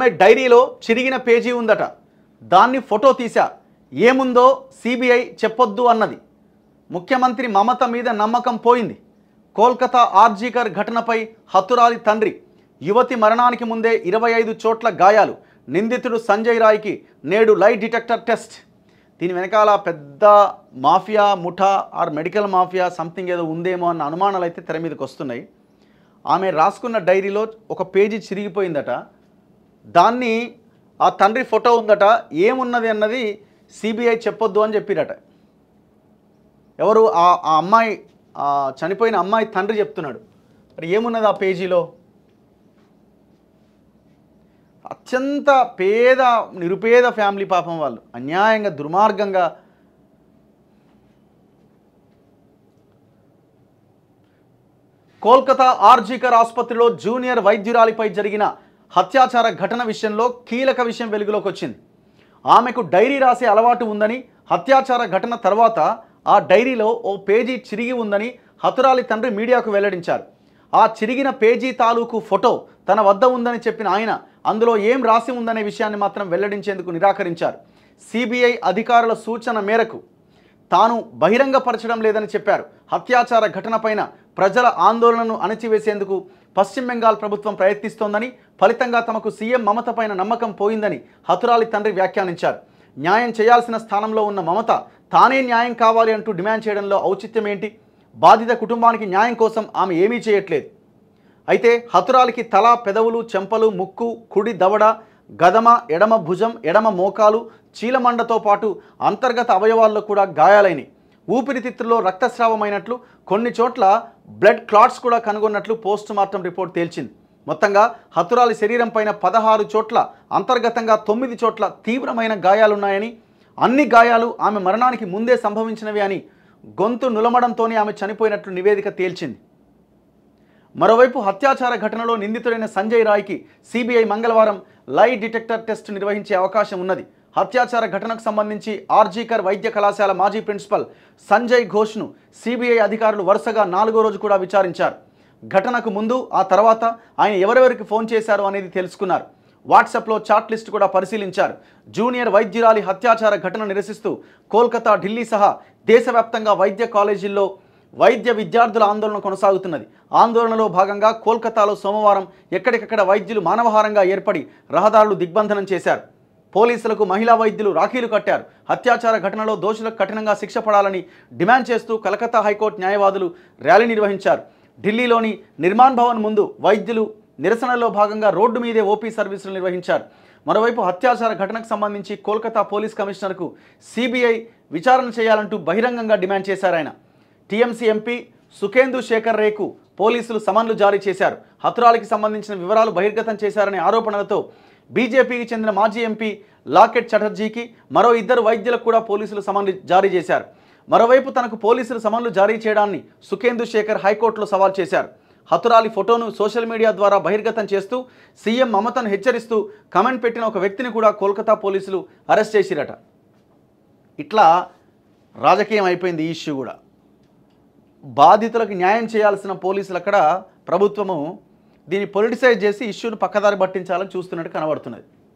ఆమె డైరీలో చిరిగిన పేజీ ఉందట దాన్ని ఫోటో తీశా ఏముందో సిబిఐ చెప్పొద్దు అన్నది ముఖ్యమంత్రి మమత మీద నమ్మకం పోయింది కోల్కతా ఆర్జీకర్ ఘటనపై హతురాలి తండ్రి యువతి మరణానికి ముందే ఇరవై ఐదు చోట్ల గాయాలు నిందితుడు సంజయ్ రాయ్కి నేడు లై డిటెక్టర్ టెస్ట్ దీని వెనకాల పెద్ద మాఫియా ముఠా ఆర్ మెడికల్ మాఫియా సంథింగ్ ఏదో ఉందేమో అన్న అనుమానాలు అయితే తెర మీదకి వస్తున్నాయి ఆమె రాసుకున్న డైరీలో ఒక పేజీ చిరిగిపోయిందట దాన్ని ఆ తండ్రి ఫోటో ఉందట ఏమున్నది అన్నది సిబిఐ చెప్పొద్దు అని చెప్పిరట ఎవరు ఆ అమ్మాయి చనిపోయిన అమ్మాయి తండ్రి చెప్తున్నాడు మరి ఏమున్నది ఆ పేజీలో అత్యంత పేద నిరుపేద ఫ్యామిలీ పాపం వాళ్ళు అన్యాయంగా దుర్మార్గంగా కోల్కతా ఆర్జికర్ ఆసుపత్రిలో జూనియర్ వైద్యురాలిపై జరిగిన హత్యాచార ఘటన విషయంలో కీలక విషయం వెలుగులోకి వచ్చింది ఆమెకు డైరీ రాసే అలవాటు ఉందని హత్యాచార ఘటన తర్వాత ఆ డైరీలో ఓ పేజీ చిరిగి ఉందని హతురాలి తండ్రి మీడియాకు వెల్లడించారు ఆ చిరిగిన పేజీ తాలూకు ఫోటో తన వద్ద ఉందని చెప్పిన ఆయన అందులో ఏం రాసి ఉందనే విషయాన్ని మాత్రం వెల్లడించేందుకు నిరాకరించారు సిబిఐ అధికారుల సూచన మేరకు తాను బహిరంగపరచడం లేదని చెప్పారు హత్యాచార ఘటనపైన ప్రజల ఆందోళనను అణచివేసేందుకు పశ్చిమ బెంగాల్ ప్రభుత్వం ప్రయత్నిస్తోందని ఫలితంగా తమకు సీఎం మమత పైన నమ్మకం పోయిందని హతురాలి తండ్రి వ్యాఖ్యానించారు న్యాయం చేయాల్సిన స్థానంలో ఉన్న మమత తానే న్యాయం కావాలి అంటూ డిమాండ్ చేయడంలో ఔచిత్యం ఏంటి బాధిత కుటుంబానికి న్యాయం కోసం ఆమె ఏమీ చేయట్లేదు అయితే హతురాలికి తల పెదవులు చెంపలు ముక్కు కుడి దవడ గదమ ఎడమ భుజం ఎడమ మోకాలు చీలమండతో పాటు అంతర్గత అవయవాల్లో కూడా గాయాలైనవి ఊపిరితిత్తుల్లో రక్తస్రావమైనట్లు కొన్ని చోట్ల బ్లడ్ క్లాట్స్ కూడా కనుగొన్నట్లు పోస్ట్ మార్టం రిపోర్ట్ తేల్చింది మొత్తంగా హతురాలి శరీరం పైన పదహారు చోట్ల అంతర్గతంగా తొమ్మిది చోట్ల తీవ్రమైన గాయాలున్నాయని అన్ని గాయాలు ఆమె మరణానికి ముందే సంభవించినవి అని గొంతు నులమడంతోనే ఆమె చనిపోయినట్లు నివేదిక తేల్చింది మరోవైపు హత్యాచార ఘటనలో నిందితుడైన సంజయ్ రాయ్కి సిబిఐ మంగళవారం లై డిటెక్టర్ టెస్ట్ నిర్వహించే అవకాశం ఉన్నది హత్యాచార ఘటనకు సంబంధించి ఆర్జీకర్ వైద్య కళాశాల మాజీ ప్రిన్సిపల్ సంజయ్ ఘోష్ను సిబిఐ అధికారులు వరుసగా నాలుగో రోజు కూడా విచారించారు ఘటనకు ముందు ఆ తర్వాత ఆయన ఎవరెవరికి ఫోన్ చేశారు అనేది తెలుసుకున్నారు వాట్సాప్లో చాట్ లిస్ట్ కూడా పరిశీలించారు జూనియర్ వైద్యురాలి హత్యాచార ఘటన నిరసిస్తూ కోల్కతా ఢిల్లీ సహా దేశవ్యాప్తంగా వైద్య కాలేజీల్లో వైద్య విద్యార్థుల ఆందోళన కొనసాగుతున్నది ఆందోళనలో భాగంగా కోల్కతాలో సోమవారం ఎక్కడికక్కడ వైద్యులు మానవహారంగా ఏర్పడి రహదారులు దిగ్బంధనం చేశారు పోలీసులకు మహిళా వైద్యులు రాఖీలు కట్టారు హత్యాచార ఘటనలో దోషులకు కఠినంగా శిక్ష పడాలని డిమాండ్ చేస్తూ కలకత్తా హైకోర్టు న్యాయవాదులు ర్యాలీ నిర్వహించారు ఢిల్లీలోని నిర్మాణ్ భవన్ ముందు వైద్యులు నిరసనలో భాగంగా రోడ్డు మీదే ఓపీ సర్వీసులు నిర్వహించారు మరోవైపు హత్యాచార ఘటనకు సంబంధించి కోల్కతా పోలీస్ కమిషనర్కు సిబిఐ విచారణ చేయాలంటూ బహిరంగంగా డిమాండ్ చేశారు ఆయన టీఎంసీ ఎంపీ సుఖేందు శేఖర్ రేకు పోలీసులు సమన్లు జారీ చేశారు హతురాలకి సంబంధించిన వివరాలు బహిర్గతం చేశారనే ఆరోపణలతో బీజేపీకి చెందిన మాజీ ఎంపీ లాకెట్ చటర్జీకి మరో ఇద్దరు వైద్యులకు కూడా పోలీసులు సమన్లు జారీ చేశారు మరోవైపు తనకు పోలీసులు సమన్లు జారీ చేయడాన్ని సుఖేందు శేఖర్ హైకోర్టులో సవాల్ చేశారు హతురాలి ఫోటోను సోషల్ మీడియా ద్వారా బహిర్గతం చేస్తూ సీఎం మమతను హెచ్చరిస్తూ కమెంట్ పెట్టిన ఒక వ్యక్తిని కూడా కోల్కతా పోలీసులు అరెస్ట్ చేసిరట ఇట్లా రాజకీయం అయిపోయింది ఈ ఇష్యూ కూడా బాధితులకు న్యాయం చేయాల్సిన పోలీసులు అక్కడ ప్రభుత్వము దీన్ని పొలిటిసైజ్ చేసి ఇష్యూను పక్కదారి పట్టించాలని చూస్తున్నట్టు కనబడుతున్నది